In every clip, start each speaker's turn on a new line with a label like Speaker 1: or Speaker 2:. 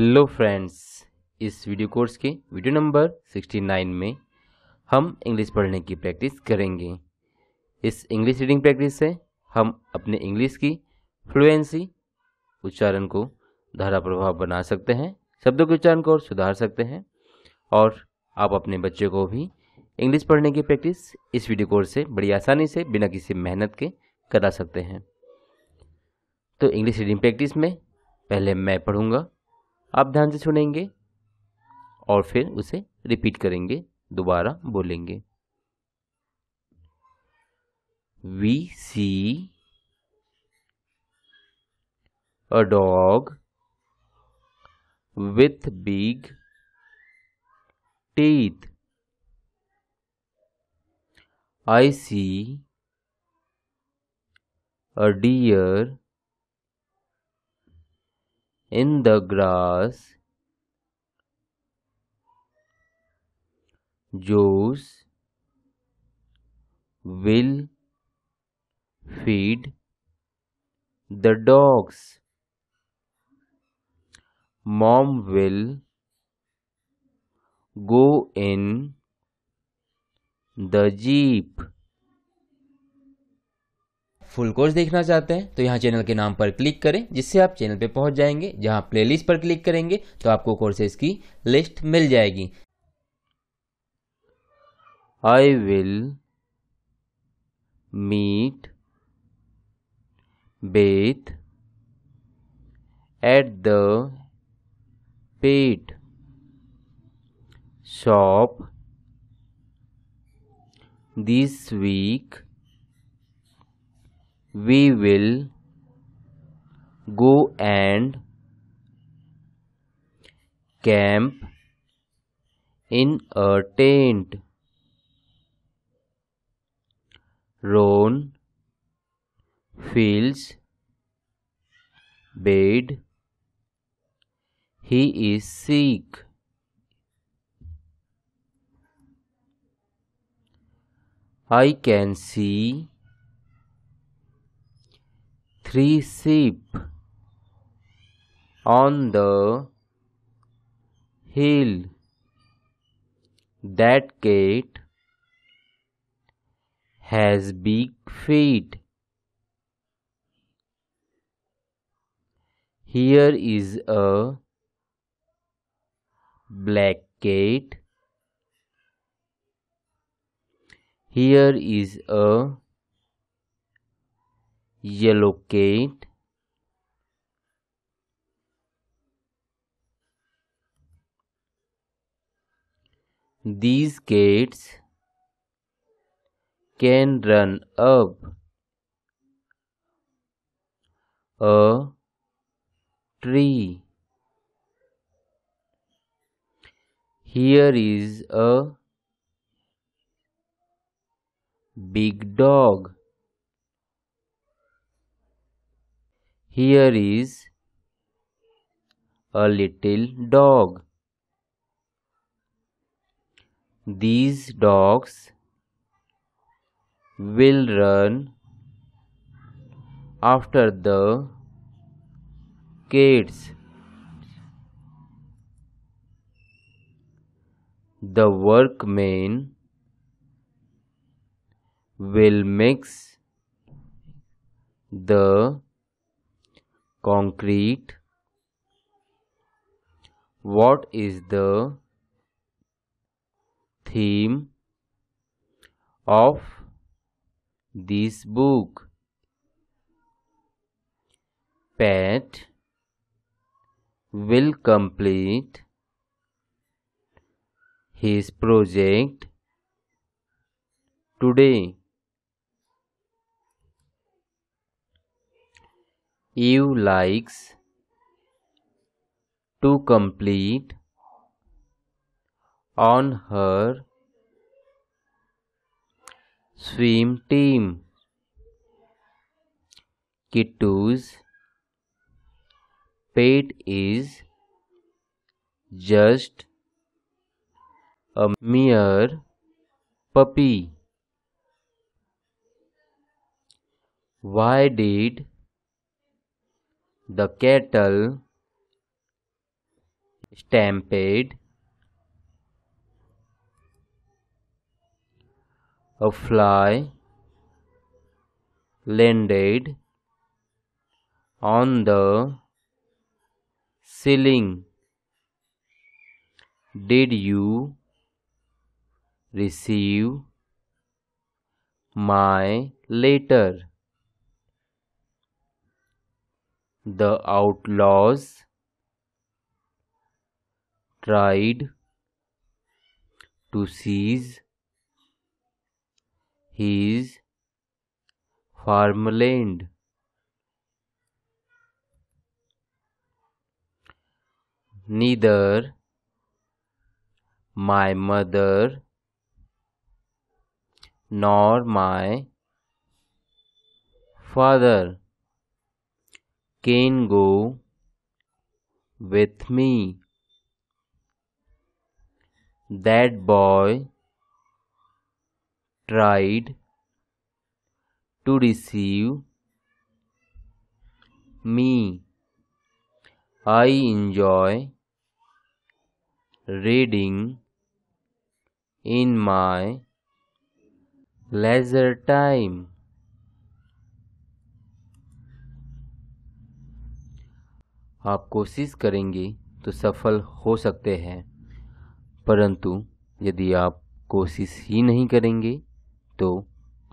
Speaker 1: Hello friends इस video course के video number 69 में हम इंग्लिश पढ़ने की प्रैक्टिस करेंगे इस इंग्लिश रीडिंग प्रैक्टिस से हम अपने इंग्लिश की फ्लुएंसी उच्चारण को धारा प्रभाव बना सकते हैं शब्दों के उच्चारण को और सुधार सकते हैं और आप अपने बच्चे को भी इंग्लिश पढ़ने की प्रैक्टिस इस वीडियो कोर्स से बड़ी आसानी से बिना किसी मेहनत के करा सकते हैं तो इंग्लिश रीडिंग प्रैक्टिस में पहले मैं पढ़ूंगा आप ध्यान से सुनेंगे और फिर उसे रिपीट करेंगे दोबारा बोलेंगे we see a dog with big teeth I see a deer in the grass Joe's will feed the dogs. Mom will go in the jeep. Full course देखना चाहते हैं तो यहाँ चैनल के नाम पर क्लिक करें जिससे आप चैनल पे पहुँच जाएंगे जहाँ प्लेलिस्ट पर क्लिक करेंगे तो आपको कोर्सेज की लिस्ट मिल जाएगी I will meet Beth at the pet shop this week we will go and camp in a tent. Roan feels bad. He is sick. I can see three sheep on the hill that gate has big feet here is a black cat. here is a yellow gate these gates can run up a tree here is a big dog Here is a little dog. These dogs will run after the kids. The workmen will mix the concrete what is the theme of this book pet will complete his project today you likes to complete on her swim team kittu's pet is just a mere puppy why did the cattle stampede a fly landed on the ceiling did you receive my letter The outlaws tried to seize his farmland. Neither my mother nor my father can go with me. That boy tried to receive me. I enjoy reading in my leisure time. आप कोशिश करेंगे तो सफल हो सकते हैं परंतु यदि आप कोशिश ही नहीं करेंगे तो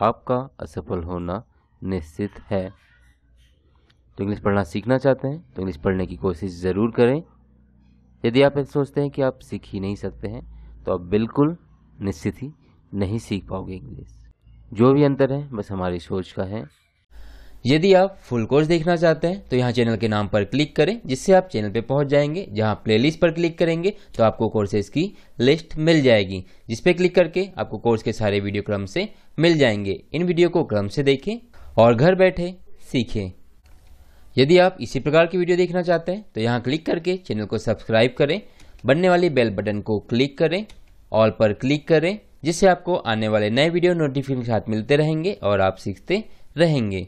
Speaker 1: आपका असफल होना निश्चित है तो इंग्लिश पढ़ना सीखना चाहते हैं तो इंग्लिश पढ़ने की कोशिश ज़रूर करें यदि आप सोचते हैं कि आप सीख ही नहीं सकते हैं तो आप बिल्कुल निश्चित ही नहीं सीख पाओगे इंग्लिश जो भी अंतर है बस हमारी सोच का है यदि आप फुल कोर्स देखना चाहते हैं तो यहाँ चैनल के नाम पर क्लिक करें जिससे आप चैनल पे पहुँच जाएंगे जहाँ प्लेलिस्ट पर क्लिक करेंगे तो आपको कोर्सेज की लिस्ट मिल जाएगी जिस पे क्लिक करके आपको कोर्स के सारे वीडियो क्रम से मिल जाएंगे इन वीडियो को क्रम से देखें और घर बैठे सीखें यदि आप इसी प्रकार की वीडियो देखना चाहते हैं तो यहाँ क्लिक करके चैनल को सब्सक्राइब करें बनने वाली बेल बटन को क्लिक करें ऑल पर क्लिक करें जिससे आपको आने वाले नए वीडियो नोटिफिकेशन के साथ मिलते रहेंगे और आप सीखते रहेंगे